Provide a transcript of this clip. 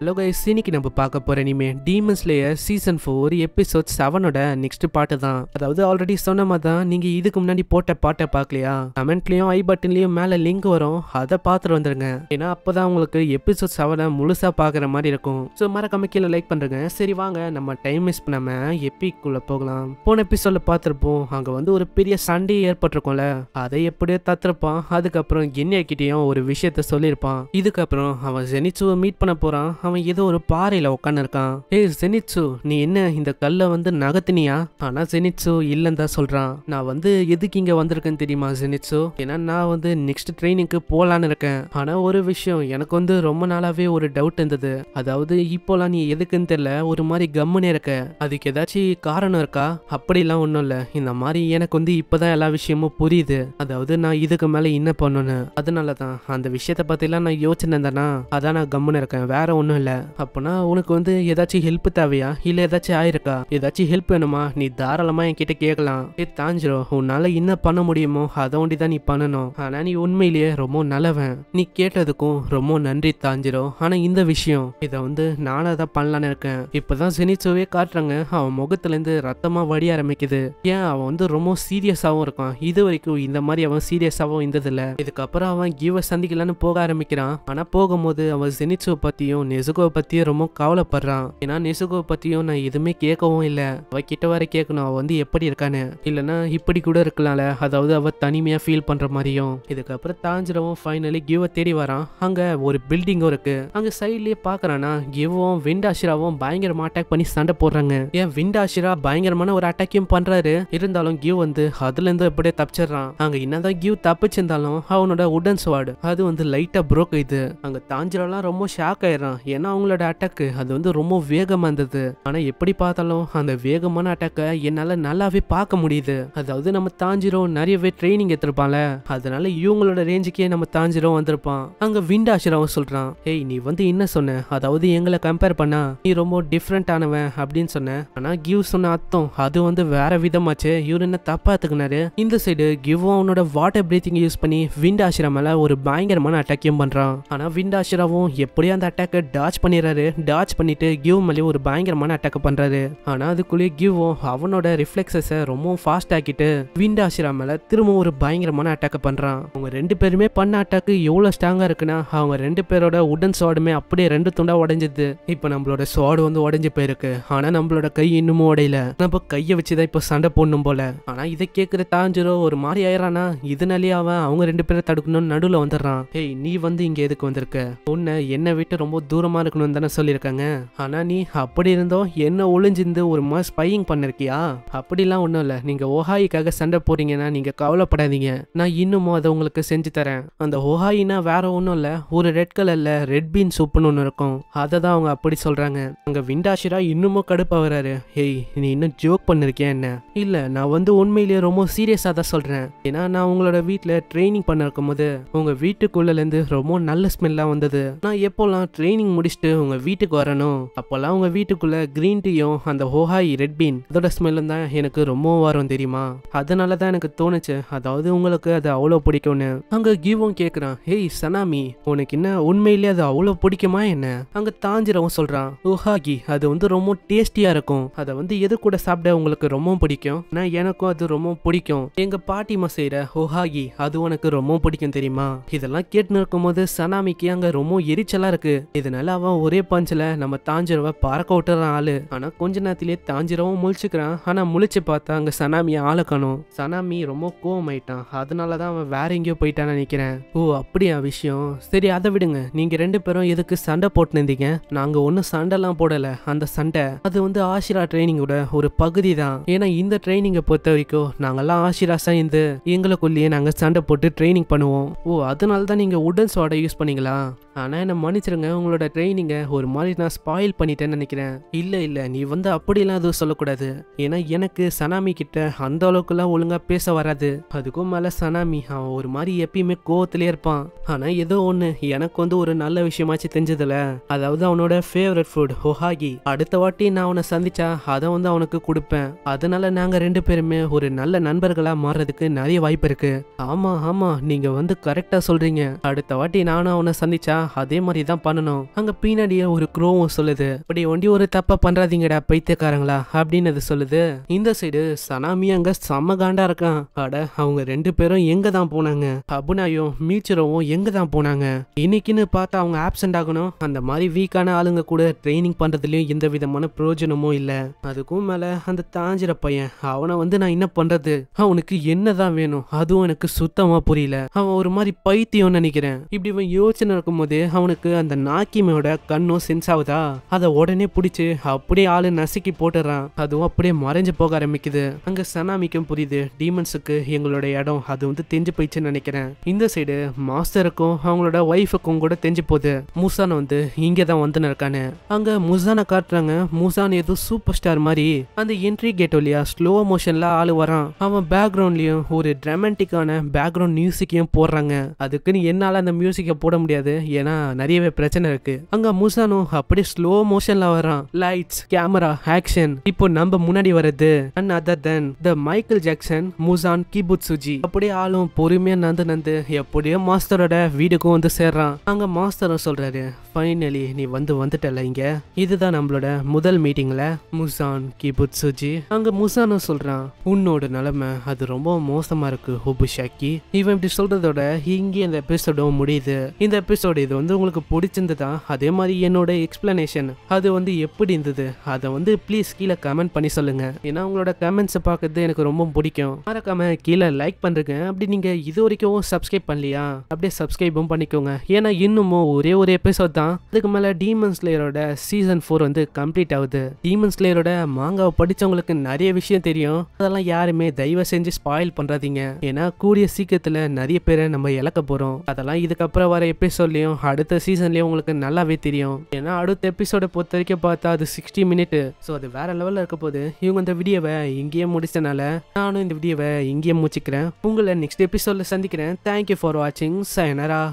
hello guys இன்னைக்கு நம்ம பார்க்க போகிற இனிமே demon slayer season four episode செவனோட நெக்ஸ்ட் பாட்டு தான் அதாவது ஆல்ரெடி சொன்ன மாதிரி தான் நீங்கள் இதுக்கு முன்னாடி போட்ட பாட்டை பார்க்கலையா கமெண்ட்லேயும் ஐ பட்டன்லேயும் மேலே லிங்க் வரும் அதை பார்த்துட்டு வந்துருங்க ஏன்னா அப்போ தான் உங்களுக்கு எபிசோட் செவனை முழுசாக பார்க்குற மாதிரி இருக்கும் ஸோ மறக்காம கீழே லைக் பண்ணுறங்க சரி வாங்க நம்ம டைம் மிஸ் பண்ணாமல் எப்பிக்குள்ளே போகலாம் போன எபிசோடில் பார்த்துருப்போம் அங்கே வந்து ஒரு பெரிய சண்டே ஏற்பட்டிருக்கோம்ல அதை எப்படியோ தத்துருப்பான் அதுக்கப்புறம் கிண்ணியாக்கிட்டேயும் ஒரு விஷயத்த சொல்லியிருப்பான் இதுக்கப்புறம் அவன் ஜெனிச்சுவை மீட் பண்ண போகிறான் அவன் ஏதோ ஒரு பாறையில உட்காந்துருக்கான் ஏ செனிச்சு நீ என்ன இந்த கல்லை வந்து நகத்தினியா ஆனா செனிச்சு இல்லன்னு தான் சொல்றான் நான் வந்து எதுக்கு இங்க வந்திருக்கேன்னு தெரியுமா செனிச்சு ஏன்னா நான் வந்து நெக்ஸ்ட் ட்ரெயினுக்கு போலான்னு இருக்கேன் ஆனா ஒரு விஷயம் எனக்கு வந்து ரொம்ப நாளாவே ஒரு டவுட் இருந்தது அதாவது இப்போலாம் நீ எதுக்குன்னு தெரியல ஒரு மாதிரி கம்முனே இருக்க அதுக்கு ஏதாச்சும் காரணம் இருக்கா அப்படிலாம் ஒன்றும் இல்லை இந்த மாதிரி எனக்கு வந்து இப்பதான் எல்லா விஷயமும் புரியுது அதாவது நான் இதுக்கு மேலே என்ன பண்ணணும் அதனால தான் அந்த விஷயத்த பற்றிலாம் நான் இருந்தேன்னா அதான் நான் கம்முன்னு இருக்கேன் வேற ஒன்றும் யாரும் இல்லை அப்போனா உனக்கு வந்து ஏதாச்சும் ஹெல்ப் தேவையா இல்லை ஏதாச்சும் ஆயிருக்கா ஏதாச்சும் ஹெல்ப் வேணுமா நீ தாராளமா என்கிட்ட கேட்கலாம் ஏ தாஞ்சிரோ உன்னால என்ன பண்ண முடியுமோ அதை ஒண்டி தான் நீ பண்ணணும் ஆனால் நீ உண்மையிலேயே ரொம்ப நல்லவன் நீ கேட்டதுக்கும் ரொம்ப நன்றி தாஞ்சிரோ ஆனால் இந்த விஷயம் இதை வந்து நானாக தான் பண்ணலான்னு இருக்கேன் இப்போதான் சினிச்சோவே காட்டுறாங்க அவன் முகத்துல இருந்து ரத்தமாக வடி ஆரம்பிக்குது ஏன் அவன் வந்து ரொம்ப சீரியஸாகவும் இருக்கான் இது வரைக்கும் இந்த மாதிரி அவன் சீரியஸாகவும் இருந்ததில்லை இதுக்கப்புறம் அவன் கீவ சந்திக்கலான்னு போக ஆரம்பிக்கிறான் ஆனால் போகும்போது அவன் சினிச்சுவை பற்றியும் நெசுகோவை பத்தியும் ரொம்ப கவலைப்படுறான் ஏன்னா நெசுகோவை பத்தியும் நான் எதுவுமே கேட்கவும் இல்லை அவ கிட்ட வர கேட்கணும் அவ வந்து எப்படி இருக்கானு இல்லைன்னா இப்படி கூட இருக்கலாம்ல அதாவது அவ தனிமையா ஃபீல் பண்ற மாதிரியும் இதுக்கப்புறம் தாஞ்சிரவும் ஃபைனலி கிவ தேடி வரான் அங்க ஒரு பில்டிங்கும் இருக்கு அங்க சைட்லயே பாக்குறானா கிவ்வும் விண்டாஷிராவும் பயங்கரமா அட்டாக் பண்ணி சண்டை போடுறாங்க ஏன் விண்டாஷிரா பயங்கரமான ஒரு அட்டாக்கையும் பண்றாரு இருந்தாலும் கிவ் வந்து அதுல இருந்து எப்படியே தப்பிச்சிடுறான் அங்க என்னதான் கிவ் தப்பிச்சிருந்தாலும் அவனோட உடன் ஸ்வாடு அது வந்து லைட்டா புரோக் இது அங்க தாஞ்சிராலாம் ரொம்ப ஷாக் ஆயிடுறான் ஏன்னா அவங்களோட அட்டாக்கு அது வந்து ரொம்ப வேகமாக இருந்தது ஆனால் எப்படி பார்த்தாலும் அந்த வேகமான அட்டாக்கை என்னால் நல்லாவே பார்க்க முடியுது அதாவது நம்ம தாஞ்சிரோ நிறையவே ட்ரைனிங் எடுத்திருப்பான்ல அதனால இவங்களோட ரேஞ்சுக்கே நம்ம தாஞ்சிரோ வந்திருப்பான் அங்கே விண்டாசிரவன் சொல்கிறான் ஏய் நீ வந்து என்ன சொன்ன அதாவது எங்களை கம்பேர் பண்ணா நீ ரொம்ப டிஃப்ரெண்ட் ஆனவன் அப்படின்னு சொன்ன ஆனால் கிவ் சொன்ன அர்த்தம் அது வந்து வேற விதமாச்சு இவர் என்ன தப்பா இந்த சைடு கிவ் அவனோட வாட்டர் பிரீத்திங் யூஸ் பண்ணி விண்டாசிரம் மேல ஒரு பயங்கரமான அட்டாக்கையும் பண்றான் ஆனால் விண்டாசிராவும் எப்படியா அந்த அட்டாக்கை டாச் பண்ணிடுறாரு டாச் பண்ணிட்டு கியூ மேலே ஒரு பயங்கரமான அட்டாக் பண்ணுறாரு ஆனால் அதுக்குள்ளேயே கியூவும் அவனோட ரிஃப்ளெக்ஸஸை ரொம்பவும் ஃபாஸ்ட் ஆக்கிட்டு ஆசிரா மேலே திரும்பவும் ஒரு பயங்கரமான அட்டாக் பண்ணுறான் அவங்க ரெண்டு பேருமே பண்ண அட்டாக்கு எவ்வளோ ஸ்ட்ராங்காக இருக்குன்னா அவங்க ரெண்டு பேரோட உடன் சுவாடுமே அப்படியே ரெண்டு துண்டா உடஞ்சிது இப்போ நம்மளோட சுவாடு வந்து உடஞ்சி போயிருக்கு ஆனால் நம்மளோட கை இன்னமும் உடையில நம்ம கையை வச்சு தான் இப்போ சண்டை போடணும் போல ஆனால் இதை கேட்குற தாஞ்சிரோ ஒரு மாதிரி ஆயிரானா இதனாலேயே அவன் அவங்க ரெண்டு பேரை தடுக்கணும்னு நடுவில் வந்துடுறான் ஏய் நீ வந்து இங்கே எதுக்கு வந்திருக்க உன்னை என்னை விட்டு ரொம்ப தூரமாக கவனமாக இருக்கணும்னு தானே சொல்லியிருக்காங்க ஆனால் நீ அப்படி இருந்தோம் என்ன ஒளிஞ்சிருந்து ஒரு மாதிரி ஸ்பையிங் பண்ணிருக்கியா அப்படிலாம் ஒன்றும் இல்லை நீங்கள் ஓஹாய்க்காக சண்டை போறீங்கன்னா நீங்கள் கவலைப்படாதீங்க நான் இன்னமும் அதை உங்களுக்கு செஞ்சு தரேன் அந்த ஓஹாயினா வேற ஒன்றும் இல்லை ஒரு ரெட் கலரில் ரெட் பீன் சூப்புன்னு ஒன்று இருக்கும் அதை தான் அவங்க அப்படி சொல்கிறாங்க அங்கே விண்டாஷிரா இன்னமும் கடுப்பாக வராரு ஏய் நீ இன்னும் ஜோக் பண்ணிருக்கியா என்ன இல்லை நான் வந்து உண்மையிலேயே ரொம்ப சீரியஸாக தான் சொல்கிறேன் ஏன்னா நான் உங்களோட வீட்டில் ட்ரைனிங் பண்ண உங்க உங்கள் வீட்டுக்குள்ளேருந்து ரொம்ப நல்ல ஸ்மெல்லாம் வந்தது நான் எப்போல்லாம் ட்ரைனிங் முடி குடிச்சிட்டு உங்கள் வீட்டுக்கு வரணும் அப்போல்லாம் உங்கள் வீட்டுக்குள்ளே க்ரீன் டீயும் அந்த ஹோஹாய் ரெட் பீன் அதோட ஸ்மெல்லும் தான் எனக்கு ரொம்ப வரும் தெரியுமா அதனால தான் எனக்கு தோணுச்சு அதாவது உங்களுக்கு அது அவ்வளோ பிடிக்கும்னு அங்கே கீவும் கேட்குறான் ஹேய் சனாமி உனக்கு என்ன உண்மையிலே அது அவ்வளோ பிடிக்குமா என்ன அங்கே தாஞ்சிரவும் சொல்கிறான் ஓஹாகி அது வந்து ரொம்ப டேஸ்டியாக இருக்கும் அதை வந்து எது கூட சாப்பிட உங்களுக்கு ரொம்ப பிடிக்கும் நான் எனக்கும் அது ரொம்ப பிடிக்கும் எங்கள் பாட்டிமா செய்கிற ஓஹாகி அது உனக்கு ரொம்ப பிடிக்கும் தெரியுமா இதெல்லாம் கேட்டுன்னு இருக்கும்போது சனாமிக்கு அங்கே ரொம்ப எரிச்சலாக இருக்குது இதனால அதனால அவன் ஒரே பஞ்சில் நம்ம தாஞ்சிரவை பறக்க விட்டுறான் ஆளு ஆனால் கொஞ்ச நேரத்திலே தாஞ்சிரவும் முழிச்சுக்கிறான் ஆனால் முழிச்சு பார்த்தா அங்கே சனாமியை ஆளை காணும் சனாமி ரொம்ப கோவம் ஆயிட்டான் அதனால தான் அவன் வேற எங்கேயோ போயிட்டான்னு நினைக்கிறேன் ஓ அப்படியா விஷயம் சரி அதை விடுங்க நீங்கள் ரெண்டு பேரும் எதுக்கு சண்டை போட்டுன்னு இருந்தீங்க நாங்கள் ஒன்றும் சண்டைலாம் போடலை அந்த சண்டை அது வந்து ஆஷிரா ட்ரைனிங்கோட ஒரு பகுதி தான் ஏன்னா இந்த ட்ரைனிங்கை பொறுத்த வரைக்கும் நாங்கள்லாம் ஆஷிரா சேர்ந்து எங்களுக்குள்ளேயே நாங்கள் சண்டை போட்டு ட்ரைனிங் பண்ணுவோம் ஓ அதனால தான் நீங்கள் உடன் சோட யூஸ் பண்ணிக்கலாம் ஆனால் என்னை மன்னிச்சிருங்க உங்களோட ட்ரைனிங்கை ஒரு மாதிரி நான் ஸ்பாயில் பண்ணிட்டேன்னு நினைக்கிறேன் இல்லை இல்லை நீ வந்து அப்படிலாம் எதுவும் சொல்லக்கூடாது ஏன்னா எனக்கு சனாமி கிட்ட அந்த அளவுக்குலாம் ஒழுங்காக பேச வராது அதுக்கும் மேலே சனாமி அவன் ஒரு மாதிரி எப்பயுமே கோவத்திலே இருப்பான் ஆனால் ஏதோ ஒன்று எனக்கு வந்து ஒரு நல்ல விஷயமாச்சு தெரிஞ்சதில்ல அதாவது அவனோட ஃபேவரட் ஃபுட் ஹொஹாகி அடுத்த வாட்டி நான் அவனை சந்திச்சா அதை வந்து அவனுக்கு கொடுப்பேன் அதனால நாங்கள் ரெண்டு பேருமே ஒரு நல்ல நண்பர்களாக மாறுறதுக்கு நிறைய வாய்ப்பு இருக்கு ஆமாம் ஆமாம் நீங்கள் வந்து கரெக்டாக சொல்கிறீங்க அடுத்த வாட்டி நானும் அவனை சந்திச்சா அதே மாதிரி தான் பண்ணணும் அங்க பின்னாடியே ஒரு குரோவும் சொல்லுது அப்படி ஒண்டி ஒரு தப்ப பண்றாதீங்கடா பைத்தியக்காரங்களா அப்படின்னு அது சொல்லுது இந்த சைடு சனாமி அங்க செம்ம காண்டா இருக்கான் அட அவங்க ரெண்டு பேரும் எங்க தான் போனாங்க அபுனாயும் மீச்சரவும் எங்க தான் போனாங்க இன்னைக்குன்னு பார்த்தா அவங்க ஆப்சென்ட் ஆகணும் அந்த மாதிரி வீக்கான ஆளுங்க கூட ட்ரைனிங் பண்றதுலயும் எந்த விதமான பிரயோஜனமும் இல்ல அதுக்கும் மேல அந்த தாஞ்சிர பையன் அவனை வந்து நான் என்ன பண்றது அவனுக்கு என்னதான் வேணும் அதுவும் எனக்கு சுத்தமா புரியல அவன் ஒரு மாதிரி பைத்தியம் நினைக்கிறேன் இப்படி இவன் யோசனை இருக்கும் போதே அவனுக்கு அந்த நாக்கி அவனோட கண்ணும் சென்ஸ் ஆகுதா அதை உடனே பிடிச்சி அப்படியே ஆளு நசுக்கி போட்டுறான் அதுவும் அப்படியே மறைஞ்சு போக ஆரம்பிக்குது அங்க சனாமிக்கும் புரியுது டீமன்ஸுக்கு எங்களோட இடம் அது வந்து தெரிஞ்சு போயிடுச்சுன்னு நினைக்கிறேன் இந்த சைடு மாஸ்டருக்கும் அவங்களோட ஒய்ஃபுக்கும் கூட தெரிஞ்சு போகுது மூசான வந்து இங்கே தான் வந்து இருக்கானு அங்க முசானை காட்டுறாங்க முசான் ஏதோ சூப்பர் ஸ்டார் மாதிரி அந்த என்ட்ரி கேட் வழியா ஸ்லோ மோஷன்ல ஆளு வரான் அவன் பேக்ரவுண்ட்லயும் ஒரு ட்ரமெண்டிக்கான பேக்ரவுண்ட் மியூசிக்கையும் போடுறாங்க அதுக்குன்னு என்னால் அந்த மியூசிக்கை போட முடியாது ஏன்னா நிறையவே பிரச்சனை இருக்கு அங்க முசானோ அப்படியே ஸ்லோ மோஷன்ல வரான் லைட்ஸ் கேமரா ஆக்ஷன் இப்போ நம்ம முன்னாடி வருது and other then the Michael Jackson முசான் கிபுத் சுஜி அப்படியே ஆளும் பொறுமையா நந்து நந்து எப்படியோ மாஸ்டரோட வீடுக்கும் வந்து சேர்றான் அங்க மாஸ்டரும் சொல்றாரு ஃபைனலி நீ வந்து வந்துட்டல இங்க இதுதான் நம்மளோட முதல் மீட்டிங்ல முசான் சுஜி அங்க முசானும் சொல்றான் உன்னோட நிலைமை அது ரொம்ப மோசமா இருக்கு ஹுபுஷாக்கி இவன் இப்படி சொல்றதோட இங்கே இந்த எபிசோடும் முடியுது இந்த எபிசோடு இது வந்து உங்களுக்கு பிடிச்சிருந்ததா அதே மாதிரி என்னோட எக்ஸ்பிளனேஷன் அது வந்து எப்படி இருந்தது அதை வந்து ப்ளீஸ் கீழே கமெண்ட் பண்ணி சொல்லுங்க ஏன்னா உங்களோட கமெண்ட்ஸை பார்க்கறது எனக்கு ரொம்ப பிடிக்கும் மறக்காம கீழே லைக் பண்றீங்க அப்படி நீங்க இது வரைக்கும் சப்ஸ்கிரைப் பண்ணலையா அப்படியே சப்ஸ்கிரைபும் பண்ணிக்கோங்க ஏன்னா இன்னமும் ஒரே ஒரு எபிசோட் தான் தான் அதுக்கு மேலே டீமன் ஸ்லேயரோட சீசன் ஃபோர் வந்து கம்ப்ளீட் ஆகுது டீமன் ஸ்லேயரோட மாங்காவை படித்தவங்களுக்கு நிறைய விஷயம் தெரியும் அதெல்லாம் யாருமே தயவு செஞ்சு ஸ்பாயில் பண்ணுறாதீங்க ஏன்னா கூடிய சீக்கிரத்தில் நிறைய பேரை நம்ம இழக்க போகிறோம் அதெல்லாம் இதுக்கப்புறம் வர எபிசோட்லேயும் அடுத்த சீசன்லேயும் உங்களுக்கு நல்லாவே தெரியும் ஏன்னா அடுத்த எபிசோடை பொறுத்த வரைக்கும் பார்த்தா அது சிக்ஸ்டி மினிட் ஸோ அது வேற லெவலில் இருக்க போது இவங்க இந்த வீடியோவை இங்கேயே முடிச்சதுனால நானும் இந்த வீடியோவை இங்கேயே முடிச்சுக்கிறேன் உங்களை நெக்ஸ்ட் எபிசோடில் சந்திக்கிறேன் தேங்க்யூ ஃபார் வாட்சிங் சயனரா